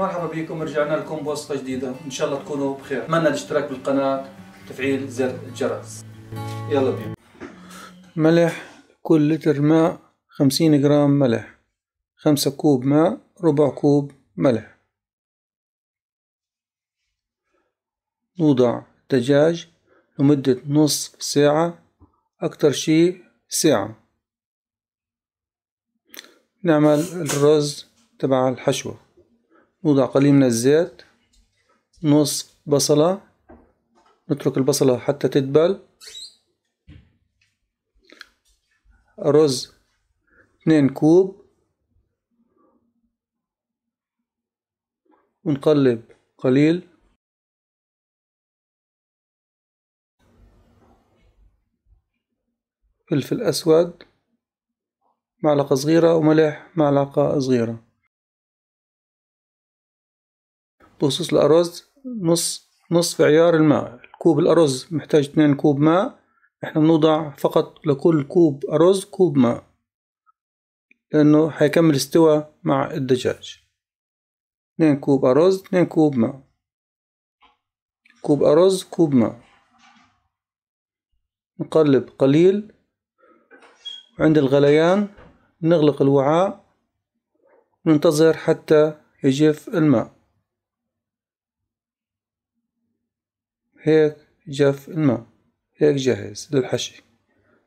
مرحبا بكم رجعنا لكم بوصفة جديدة إن شاء الله تكونوا بخير أتمنى الاشتراك بالقناة وتفعيل زر الجرس يلا بينا ملح كل لتر ماء خمسين جرام ملح خمسة كوب ماء ربع كوب ملح نوضع دجاج لمدة نص ساعة أكتر شي ساعة نعمل الرز تبع الحشوة نوضع قليل من الزيت نص بصلة نترك البصلة حتى تدبل رز اتنين كوب ونقلب قليل فلفل أسود معلقة صغيرة وملح معلقة صغيرة بخصوص الأرز نص نصف عيار الماء كوب الأرز محتاج 2 كوب ماء احنا بنوضع فقط لكل كوب أرز كوب ماء لأنه هيكمل استوى مع الدجاج 2 كوب أرز 2 كوب ماء كوب أرز كوب ماء نقلب قليل عند الغليان نغلق الوعاء ننتظر حتى يجف الماء هيك جف الماء هيك جاهز للحشي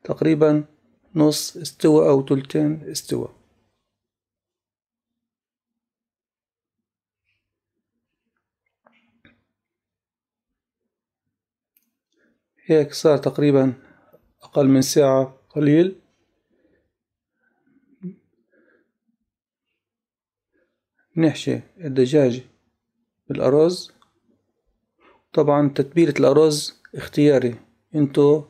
تقريبا نص استوى أو تلتين استوى هيك صار تقريبا أقل من ساعة قليل نحشي الدجاج بالأرز طبعا تتبيلة الأرز اختياري انتو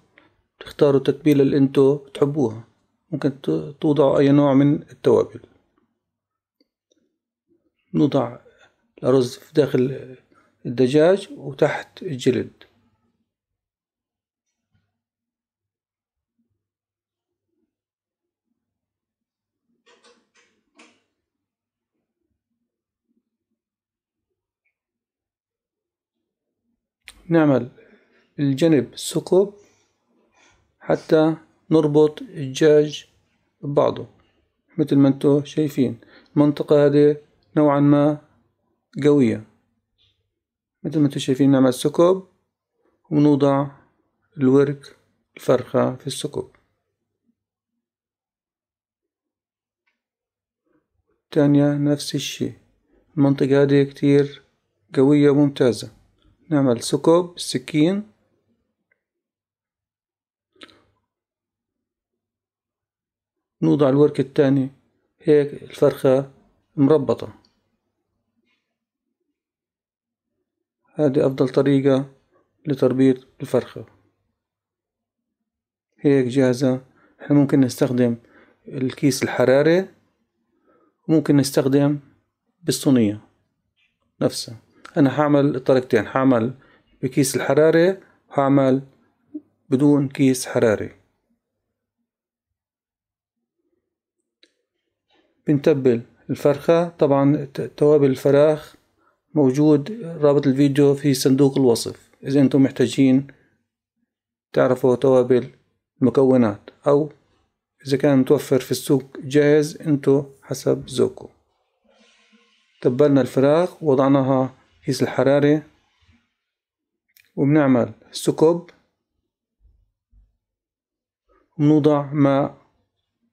تختاروا التتبيلة اللي انتو تحبوها ممكن توضعوا أي نوع من التوابل نوضع الأرز في داخل الدجاج وتحت الجلد نعمل الجنب ثقب حتى نربط الدجاج ببعضه مثل ما انتم شايفين المنطقة هذه نوعا ما قوية مثل ما انتم شايفين نعمل ثقب ونوضع الورك الفرخة في الثقب الثانية نفس الشي المنطقة هذه كتير قوية وممتازة نعمل سكوب سكين نوضع الورك التاني هيك الفرخة مربطة هذه أفضل طريقة لتربيط الفرخة هيك جاهزة احنا ممكن نستخدم الكيس الحراري وممكن نستخدم بالصينية نفسها انا هعمل الطريقتين هعمل بكيس الحراري وهعمل بدون كيس حراري بنتبل الفرخة طبعا توابل الفراخ موجود رابط الفيديو في صندوق الوصف إذا أنتم محتاجين تعرفوا توابل المكونات أو إذا كان متوفر في السوق جاهز أنتو حسب ذوقكم تبلنا الفراخ وضعناها نقيس الحرارة وبنعمل سكوب وبنوضع ماء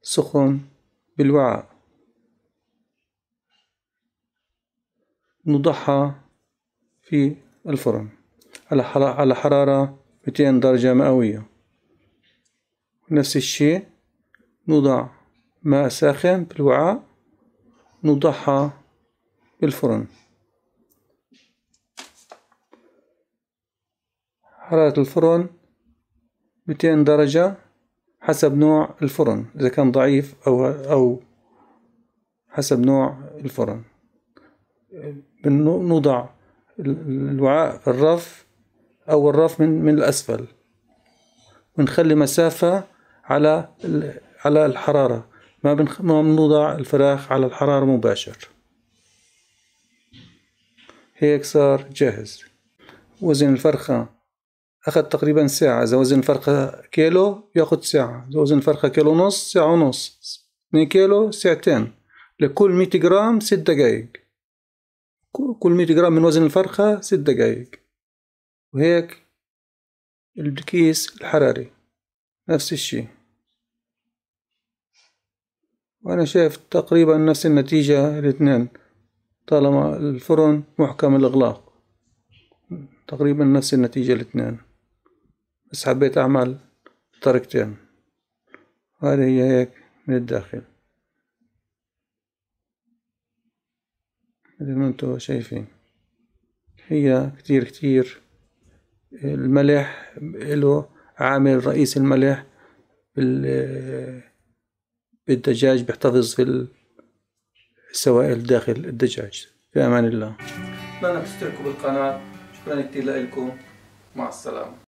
سخن بالوعاء نوضعها في الفرن على حرارة 200 درجة مئوية نفس الشيء نوضع ماء ساخن بالوعاء نوضعها بالفرن حرارة الفرن 200 درجة حسب نوع الفرن إذا كان ضعيف أو أو حسب نوع الفرن بنوضع الوعاء في الرف أو الرف من من الأسفل ونخلي مسافة على على الحرارة ما بنخ... ما بنوضع الفراخ على الحرارة مباشر هيك صار جاهز وزن الفرخة أخذ تقريبا ساعة إذا وزن الفرخة كيلو يأخذ ساعة إذا وزن الفرخة كيلو ونص ساعة ونص 2 كيلو ساعتين لكل 100 جرام 6 دقايق كل 100 جرام من وزن الفرخة 6 دقايق وهيك الكيس الحراري نفس الشيء وأنا شايف تقريبا نفس النتيجة الاثنين طالما الفرن محكم الإغلاق تقريبا نفس النتيجة الاثنين بس حبيت أعمل طريقتين وهذه هي هيك من الداخل مثل ما انتو شايفين هي كتير كتير الملح له عامل رئيس الملح بال بالدجاج بيحتفظ في السوائل داخل الدجاج في أمان الله أتمنى تشتركوا بالقناة شكرا كتير لكم مع السلامة